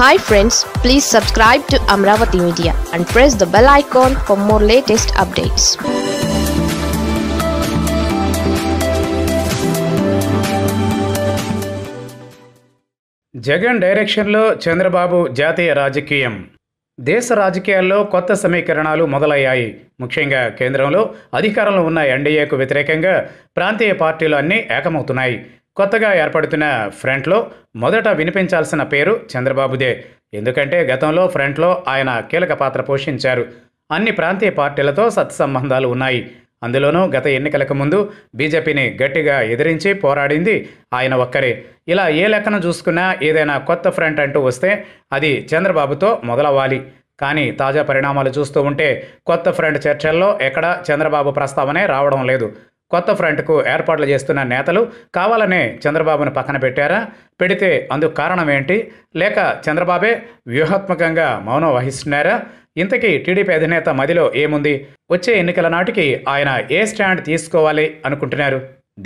hi friends please subscribe to Amaravati media and press the bell icon for more latest updates Jagan డైరెక్షన్లో చంద్రబాబు జాతీయ రాజకీయం దేశ రాజకీయాల్లో కొత్త సమీకరణాలు మొదలయ్యాయి ముఖ్యంగా కేంద్రంలో అధికారంలో ఉన్న ఎన్డీఏకు వ్యతిరేకంగా ప్రాంతీయ పార్టీలు అన్నీ ఏకమవుతున్నాయి కొత్తగా ఏర్పడుతున్న ఫ్రంట్లో మొదట వినిపించాల్సిన పేరు చంద్రబాబుదే ఎందుకంటే గతంలో ఫ్రంట్లో ఆయన కీలక పాత్ర పోషించారు అన్ని ప్రాంతీయ పార్టీలతో సత్సంబంధాలు ఉన్నాయి అందులోనూ గత ఎన్నికలకు ముందు బీజేపీని గట్టిగా ఎదిరించి పోరాడింది ఆయన ఒక్కరే ఇలా ఏ లెక్కన చూసుకున్నా ఏదైనా కొత్త ఫ్రంట్ అంటూ వస్తే అది చంద్రబాబుతో మొదలవ్వాలి కానీ తాజా పరిణామాలు చూస్తూ ఉంటే కొత్త ఫ్రంట్ చర్చల్లో ఎక్కడా చంద్రబాబు ప్రస్తావనే రావడం లేదు కొత్త ఫ్రంట్కు ఏర్పాట్లు చేస్తున్న నేతలు కావాలనే చంద్రబాబును పక్కన పెట్టారా పెడితే అందుకు కారణం ఏంటి లేక చంద్రబాబే వ్యూహాత్మకంగా మౌనం వహిస్తున్నారా ఇంతకీ టీడీపీ అధినేత మదిలో ఏముంది వచ్చే ఎన్నికల నాటికి ఆయన ఏ స్టాండ్ తీసుకోవాలి అనుకుంటున్నారు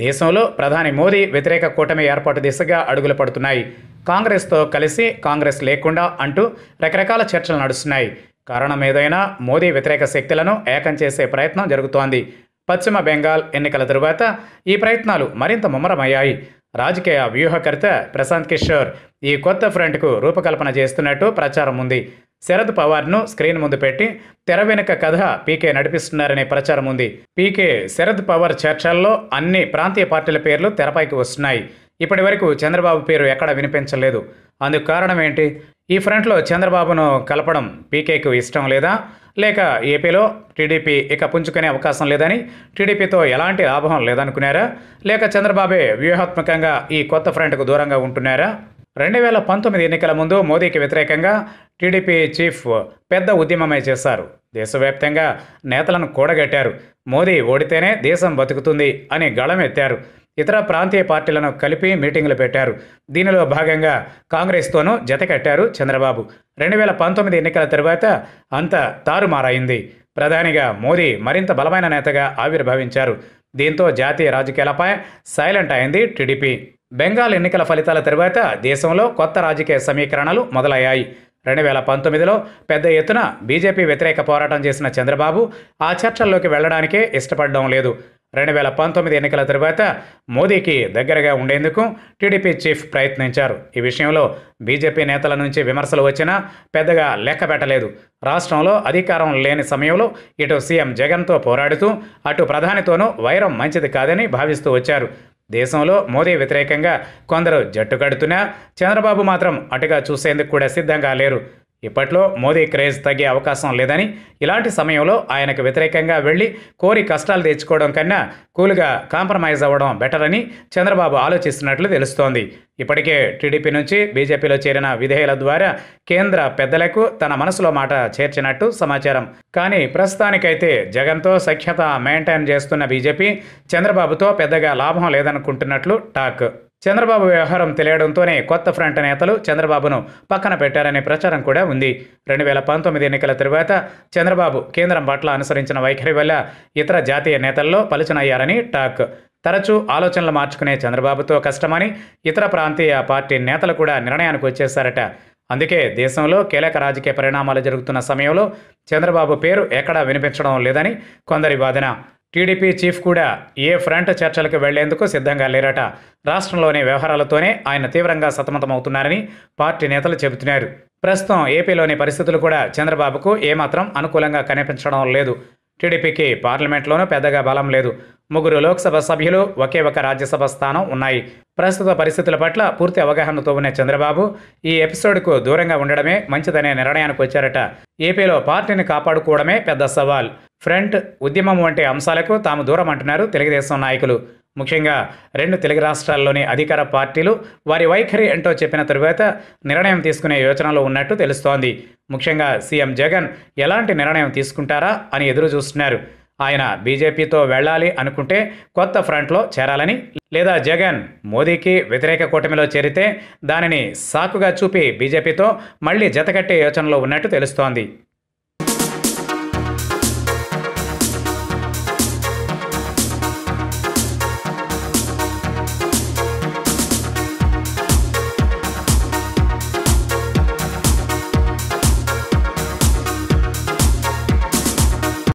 దేశంలో ప్రధాని మోదీ వ్యతిరేక కూటమి ఏర్పాటు దిశగా అడుగులు పడుతున్నాయి కాంగ్రెస్తో కలిసి కాంగ్రెస్ లేకుండా అంటూ రకరకాల చర్చలు నడుస్తున్నాయి కారణం ఏదైనా మోదీ వ్యతిరేక శక్తులను ఏకం చేసే ప్రయత్నం జరుగుతోంది పశ్చిమ బెంగాల్ ఎన్నికల తరువాత ఈ ప్రయత్నాలు మరింత ముమ్మరమయ్యాయి రాజకీయ వ్యూహకర్త ప్రశాంత్ కిషోర్ ఈ కొత్త ఫ్రంట్కు రూపకల్పన చేస్తున్నట్టు ప్రచారం ఉంది శరద్ పవార్ను స్క్రీన్ ముందు పెట్టి తెర వెనుక కథ పీకే నడిపిస్తున్నారనే ప్రచారం ఉంది పీకే శరద్ పవార్ చర్చల్లో అన్ని ప్రాంతీయ పార్టీల పేర్లు తెరపైకి వస్తున్నాయి ఇప్పటి వరకు చంద్రబాబు పేరు ఎక్కడ వినిపించలేదు అందుకు కారణం ఏంటి ఈ ఫ్రంట్లో చంద్రబాబును కలపడం పీకేకు ఇష్టం లేదా లేక ఏపీలో టీడీపీ ఇక పుంజుకునే అవకాశం లేదని టీడీపీతో ఎలాంటి లాభం లేదనుకున్నారా లేక చంద్రబాబే వ్యూహాత్మకంగా ఈ కొత్త ఫ్రంట్కు దూరంగా ఉంటున్నారా రెండు వేల పంతొమ్మిది ఎన్నికల ముందు మోదీకి వ్యతిరేకంగా టీడీపీ చీఫ్ పెద్ద ఉద్యమమే చేశారు దేశవ్యాప్తంగా నేతలను కూడగట్టారు మోదీ ఓడితేనే దేశం బతుకుతుంది అని గళమెత్తారు ఇతర ప్రాంతీయ పార్టీలను కలిపి మీటింగులు పెట్టారు దీనిలో భాగంగా కాంగ్రెస్తోనూ జత కట్టారు చంద్రబాబు రెండు వేల పంతొమ్మిది ఎన్నికల తర్వాత అంత తారుమారైంది ప్రధానిగా మోదీ మరింత బలమైన నేతగా ఆవిర్భవించారు దీంతో జాతీయ రాజకీయాలపై సైలెంట్ అయింది టీడీపీ బెంగాల్ ఎన్నికల ఫలితాల తర్వాత దేశంలో కొత్త రాజకీయ సమీకరణలు మొదలయ్యాయి రెండు వేల పంతొమ్మిదిలో పెద్ద ఎత్తున బీజేపీ వ్యతిరేక పోరాటం చేసిన చంద్రబాబు ఆ చర్చల్లోకి వెళ్లడానికే ఇష్టపడడం లేదు రెండు వేల పంతొమ్మిది ఎన్నికల తర్వాత మోదీకి దగ్గరగా ఉండేందుకు టీడీపీ చీఫ్ ప్రయత్నించారు ఈ విషయంలో బీజేపీ నేతల నుంచి విమర్శలు వచ్చినా పెద్దగా లెక్క పెట్టలేదు రాష్ట్రంలో అధికారం లేని సమయంలో ఇటు సీఎం జగన్తో పోరాడుతూ అటు ప్రధానితోనూ వైరం మంచిది కాదని భావిస్తూ వచ్చారు దేశంలో మోదీ వ్యతిరేకంగా కొందరు జట్టు కడుతున్నా చంద్రబాబు మాత్రం అటుగా చూసేందుకు కూడా సిద్ధంగా లేరు ఇప్పట్లో మోదీ క్రేజ్ తగ్గే అవకాశం లేదని ఇలాంటి సమయంలో ఆయనకు వ్యతిరేకంగా వెళ్ళి కోరి కష్టాలు తెచ్చుకోవడం కన్నా కూల్గా కాంప్రమైజ్ అవ్వడం బెటర్ అని చంద్రబాబు ఆలోచిస్తున్నట్లు తెలుస్తోంది ఇప్పటికే టీడీపీ నుంచి బీజేపీలో చేరిన విధేయుల ద్వారా కేంద్ర పెద్దలకు తన మనసులో మాట చేర్చినట్టు సమాచారం కానీ ప్రస్తుతానికైతే జగన్తో సఖ్యత మెయింటైన్ చేస్తున్న బీజేపీ చంద్రబాబుతో పెద్దగా లాభం లేదనుకుంటున్నట్లు టాక్ చంద్రబాబు వ్యవహారం తెలియడంతోనే కొత్త ఫ్రంట్ నేతలు చంద్రబాబును పక్కన పెట్టారనే ప్రచారం కూడా ఉంది రెండు వేల పంతొమ్మిది ఎన్నికల తరువాత చంద్రబాబు కేంద్రం పట్ల అనుసరించిన వైఖరి వల్ల ఇతర జాతీయ నేతల్లో పలుచనయ్యారని టాక్ తరచూ ఆలోచనలు మార్చుకునే చంద్రబాబుతో కష్టమని ఇతర ప్రాంతీయ పార్టీ నేతలు కూడా నిర్ణయానికి వచ్చేశారట అందుకే దేశంలో కీలక రాజకీయ పరిణామాలు జరుగుతున్న సమయంలో చంద్రబాబు పేరు ఎక్కడా వినిపించడం లేదని కొందరి వాదన టీడీపీ చీఫ్ కూడా ఏ ఫ్రంట్ చర్చలకు వెళ్లేందుకు సిద్ధంగా లేరట రాష్ట్రంలోని వ్యవహారాలతోనే ఆయన తీవ్రంగా సతమతమవుతున్నారని పార్టీ నేతలు చెబుతున్నారు ప్రస్తుతం ఏపీలోని పరిస్థితులు కూడా చంద్రబాబుకు ఏమాత్రం అనుకూలంగా కనిపించడం లేదు టీడీపీకి పార్లమెంట్లోనూ పెద్దగా బలం లేదు ముగ్గురు లోక్సభ సభ్యులు ఒకే ఒక రాజ్యసభ స్థానం ఉన్నాయి ప్రస్తుత పరిస్థితుల పట్ల పూర్తి అవగాహనతో ఉన్న చంద్రబాబు ఈ ఎపిసోడ్కు దూరంగా ఉండడమే మంచిదనే నిర్ణయానికి వచ్చారట ఏపీలో పార్టీని కాపాడుకోవడమే పెద్ద సవాల్ ఫ్రంట్ ఉద్యమం వంటి అంశాలకు తాము దూరం అంటున్నారు తెలుగుదేశం నాయకులు ముఖ్యంగా రెండు తెలుగు రాష్ట్రాల్లోని అధికార పార్టీలు వారి వైఖరి ఏంటో చెప్పిన తరువాత నిర్ణయం తీసుకునే యోచనలో ఉన్నట్టు తెలుస్తోంది ముఖ్యంగా సీఎం జగన్ ఎలాంటి నిర్ణయం తీసుకుంటారా అని ఎదురు చూస్తున్నారు ఆయన బీజేపీతో వెళ్ళాలి అనుకుంటే కొత్త ఫ్రంట్లో చేరాలని లేదా జగన్ మోదీకి వ్యతిరేక కూటమిలో చేరితే దానిని సాకుగా చూపి బీజేపీతో మళ్లీ జతకట్టే యోచనలో ఉన్నట్టు తెలుస్తోంది